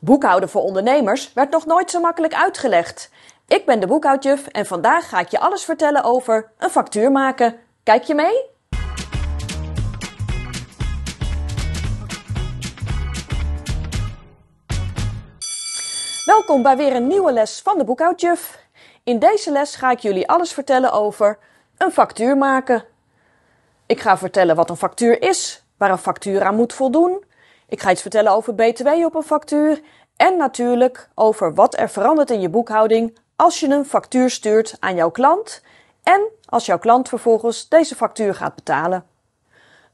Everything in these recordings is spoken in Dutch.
Boekhouden voor ondernemers werd nog nooit zo makkelijk uitgelegd. Ik ben de boekhoudjuf en vandaag ga ik je alles vertellen over een factuur maken. Kijk je mee? Welkom bij weer een nieuwe les van de boekhoudjuf. In deze les ga ik jullie alles vertellen over een factuur maken. Ik ga vertellen wat een factuur is, waar een factuur aan moet voldoen, ik ga iets vertellen over BTW op een factuur en natuurlijk over wat er verandert in je boekhouding als je een factuur stuurt aan jouw klant en als jouw klant vervolgens deze factuur gaat betalen.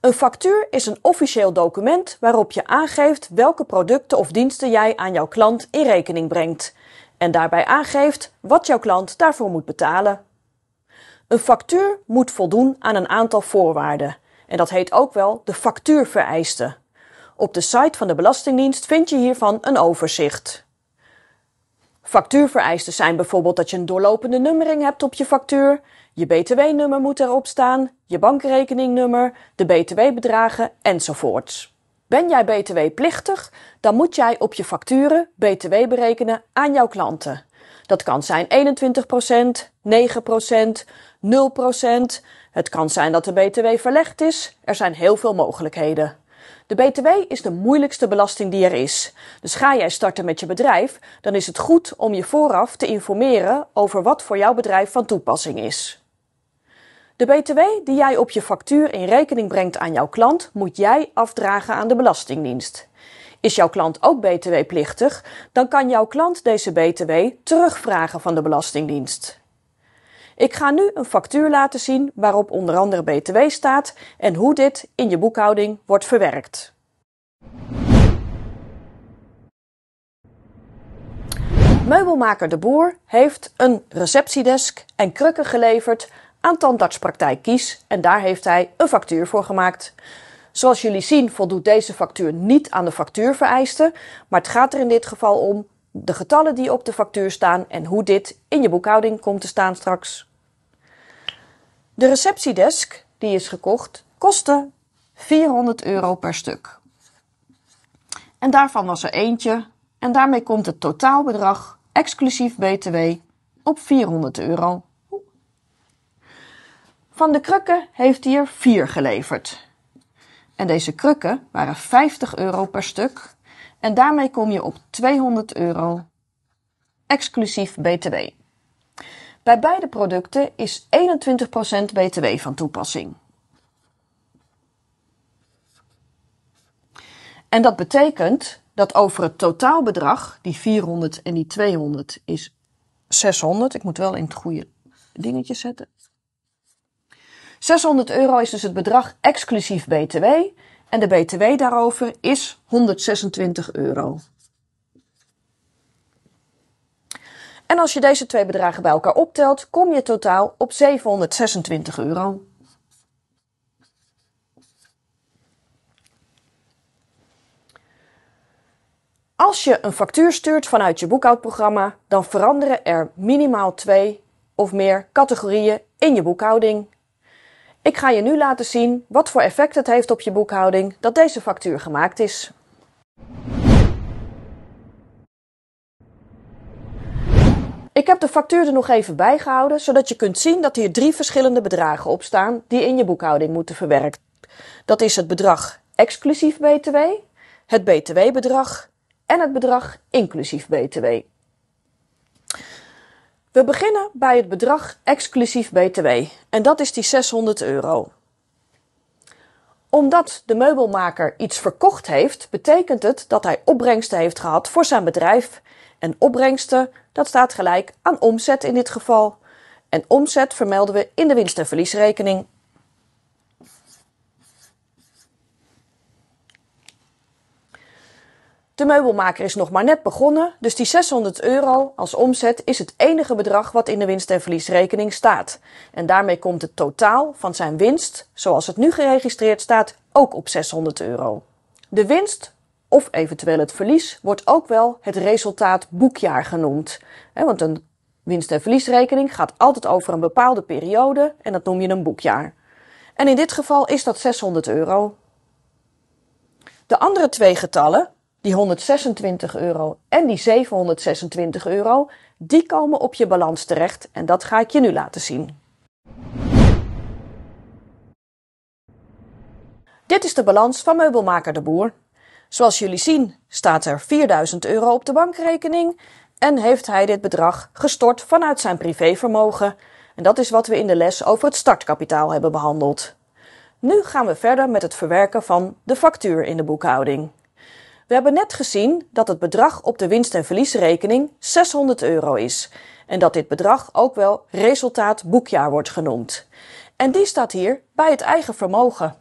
Een factuur is een officieel document waarop je aangeeft welke producten of diensten jij aan jouw klant in rekening brengt en daarbij aangeeft wat jouw klant daarvoor moet betalen. Een factuur moet voldoen aan een aantal voorwaarden en dat heet ook wel de factuurvereisten. Op de site van de Belastingdienst vind je hiervan een overzicht. Factuurvereisten zijn bijvoorbeeld dat je een doorlopende nummering hebt op je factuur, je btw-nummer moet erop staan, je bankrekeningnummer, de btw-bedragen enzovoorts. Ben jij btw-plichtig, dan moet jij op je facturen btw berekenen aan jouw klanten. Dat kan zijn 21%, 9%, 0%. Het kan zijn dat de btw verlegd is. Er zijn heel veel mogelijkheden. De BTW is de moeilijkste belasting die er is. Dus ga jij starten met je bedrijf, dan is het goed om je vooraf te informeren over wat voor jouw bedrijf van toepassing is. De BTW die jij op je factuur in rekening brengt aan jouw klant, moet jij afdragen aan de Belastingdienst. Is jouw klant ook BTW-plichtig, dan kan jouw klant deze BTW terugvragen van de Belastingdienst. Ik ga nu een factuur laten zien waarop onder andere BTW staat en hoe dit in je boekhouding wordt verwerkt. Meubelmaker De Boer heeft een receptiedesk en krukken geleverd aan tandartspraktijk Kies en daar heeft hij een factuur voor gemaakt. Zoals jullie zien voldoet deze factuur niet aan de factuurvereisten, maar het gaat er in dit geval om de getallen die op de factuur staan en hoe dit in je boekhouding komt te staan straks. De receptiedesk die is gekocht kostte 400 euro per stuk. En daarvan was er eentje en daarmee komt het totaalbedrag exclusief BTW op 400 euro. Van de krukken heeft hij er 4 geleverd. En deze krukken waren 50 euro per stuk en daarmee kom je op 200 euro, exclusief BTW. Bij beide producten is 21% BTW van toepassing. En dat betekent dat over het totaalbedrag, die 400 en die 200 is 600. Ik moet wel in het goede dingetje zetten. 600 euro is dus het bedrag exclusief BTW en de BTW daarover is 126 euro. En als je deze twee bedragen bij elkaar optelt, kom je totaal op 726 euro. Als je een factuur stuurt vanuit je boekhoudprogramma, dan veranderen er minimaal twee of meer categorieën in je boekhouding. Ik ga je nu laten zien wat voor effect het heeft op je boekhouding dat deze factuur gemaakt is. Ik heb de factuur er nog even bijgehouden, zodat je kunt zien dat hier drie verschillende bedragen op staan die in je boekhouding moeten verwerkt. Dat is het bedrag exclusief BTW, het BTW-bedrag en het bedrag inclusief BTW. We beginnen bij het bedrag exclusief BTW en dat is die 600 euro. Omdat de meubelmaker iets verkocht heeft, betekent het dat hij opbrengsten heeft gehad voor zijn bedrijf. En opbrengsten, dat staat gelijk aan omzet in dit geval. En omzet vermelden we in de winst- en verliesrekening De meubelmaker is nog maar net begonnen, dus die 600 euro als omzet is het enige bedrag wat in de winst- en verliesrekening staat. En daarmee komt het totaal van zijn winst, zoals het nu geregistreerd staat, ook op 600 euro. De winst of eventueel het verlies wordt ook wel het resultaat boekjaar genoemd. Want een winst- en verliesrekening gaat altijd over een bepaalde periode en dat noem je een boekjaar. En in dit geval is dat 600 euro. De andere twee getallen, die 126 euro en die 726 euro, die komen op je balans terecht en dat ga ik je nu laten zien. Dit is de balans van meubelmaker De Boer. Zoals jullie zien staat er 4000 euro op de bankrekening en heeft hij dit bedrag gestort vanuit zijn privévermogen. En dat is wat we in de les over het startkapitaal hebben behandeld. Nu gaan we verder met het verwerken van de factuur in de boekhouding. We hebben net gezien dat het bedrag op de winst- en verliesrekening 600 euro is en dat dit bedrag ook wel resultaat boekjaar wordt genoemd. En die staat hier bij het eigen vermogen.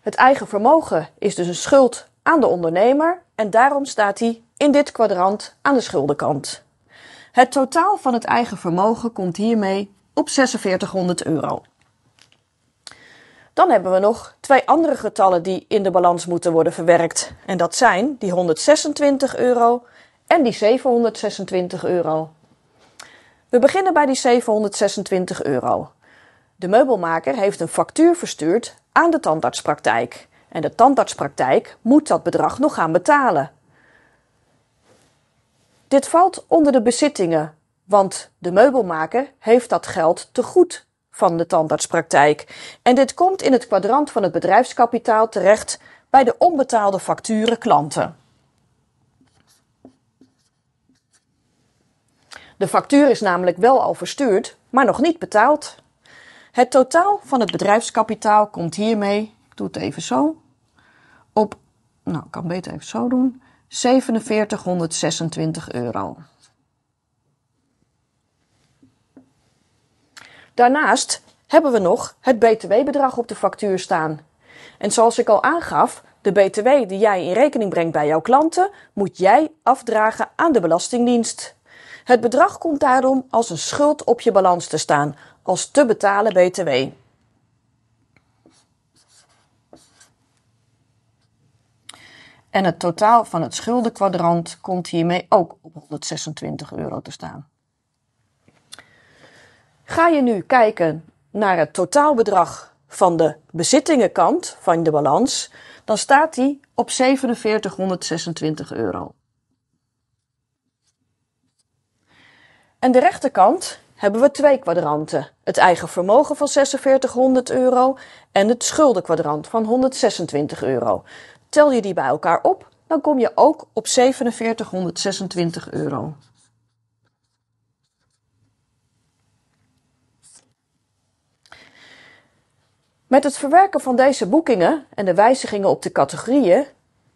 Het eigen vermogen is dus een schuld aan de ondernemer en daarom staat hij in dit kwadrant aan de schuldenkant. Het totaal van het eigen vermogen komt hiermee op 4600 euro. Dan hebben we nog twee andere getallen die in de balans moeten worden verwerkt. En dat zijn die 126 euro en die 726 euro. We beginnen bij die 726 euro. De meubelmaker heeft een factuur verstuurd aan de tandartspraktijk. En de tandartspraktijk moet dat bedrag nog gaan betalen. Dit valt onder de bezittingen, want de meubelmaker heeft dat geld te goed van de tandartspraktijk. En dit komt in het kwadrant van het bedrijfskapitaal terecht bij de onbetaalde facturen klanten. De factuur is namelijk wel al verstuurd, maar nog niet betaald. Het totaal van het bedrijfskapitaal komt hiermee, ik doe het even zo, op, nou kan beter even zo doen, 4726 euro. Daarnaast hebben we nog het btw-bedrag op de factuur staan. En zoals ik al aangaf, de btw die jij in rekening brengt bij jouw klanten, moet jij afdragen aan de Belastingdienst. Het bedrag komt daarom als een schuld op je balans te staan, als te betalen btw. En het totaal van het schuldenkwadrant komt hiermee ook op 126 euro te staan. Ga je nu kijken naar het totaalbedrag van de bezittingenkant van de balans, dan staat die op 4726 euro. En de rechterkant hebben we twee kwadranten: het eigen vermogen van 4600 euro en het schuldenkwadrant van 126 euro. Tel je die bij elkaar op, dan kom je ook op 4726 euro. Met het verwerken van deze boekingen en de wijzigingen op de categorieën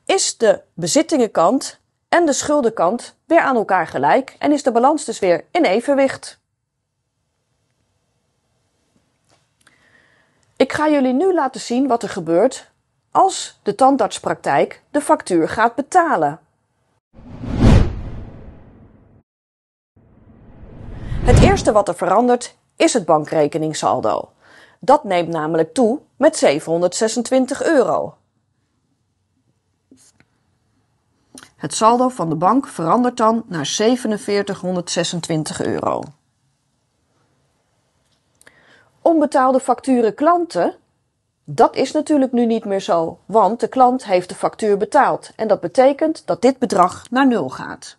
is de bezittingenkant en de schuldenkant weer aan elkaar gelijk en is de balans dus weer in evenwicht. Ik ga jullie nu laten zien wat er gebeurt als de tandartspraktijk de factuur gaat betalen. Het eerste wat er verandert is het bankrekeningsaldo. Dat neemt namelijk toe met 726 euro. Het saldo van de bank verandert dan naar 4726 euro. Onbetaalde facturen klanten? Dat is natuurlijk nu niet meer zo, want de klant heeft de factuur betaald en dat betekent dat dit bedrag naar nul gaat.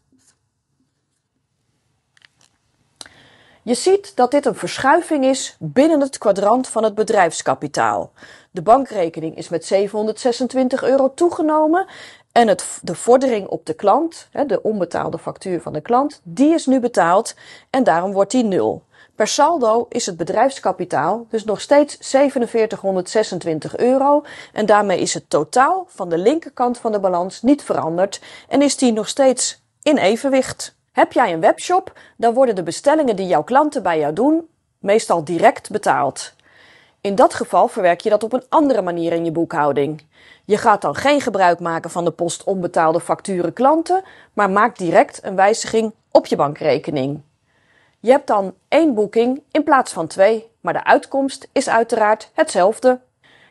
Je ziet dat dit een verschuiving is binnen het kwadrant van het bedrijfskapitaal. De bankrekening is met 726 euro toegenomen en het, de vordering op de klant, de onbetaalde factuur van de klant, die is nu betaald en daarom wordt die nul. Per saldo is het bedrijfskapitaal dus nog steeds 4726 euro en daarmee is het totaal van de linkerkant van de balans niet veranderd en is die nog steeds in evenwicht. Heb jij een webshop, dan worden de bestellingen die jouw klanten bij jou doen meestal direct betaald. In dat geval verwerk je dat op een andere manier in je boekhouding. Je gaat dan geen gebruik maken van de post onbetaalde facturen klanten, maar maakt direct een wijziging op je bankrekening. Je hebt dan één boeking in plaats van twee, maar de uitkomst is uiteraard hetzelfde.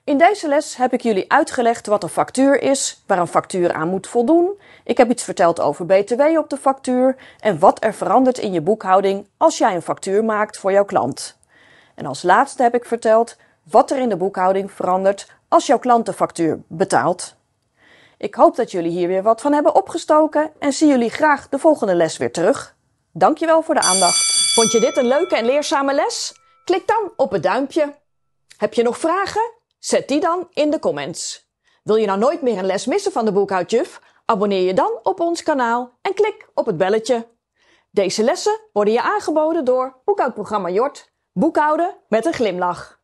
In deze les heb ik jullie uitgelegd wat een factuur is, waar een factuur aan moet voldoen. Ik heb iets verteld over BTW op de factuur en wat er verandert in je boekhouding als jij een factuur maakt voor jouw klant. En als laatste heb ik verteld wat er in de boekhouding verandert als jouw klant de factuur betaalt. Ik hoop dat jullie hier weer wat van hebben opgestoken en zie jullie graag de volgende les weer terug. Dankjewel voor de aandacht. Vond je dit een leuke en leerzame les? Klik dan op het duimpje. Heb je nog vragen? Zet die dan in de comments. Wil je nou nooit meer een les missen van de boekhoudjuf? Abonneer je dan op ons kanaal en klik op het belletje. Deze lessen worden je aangeboden door boekhoudprogramma Jort. Boekhouden met een glimlach.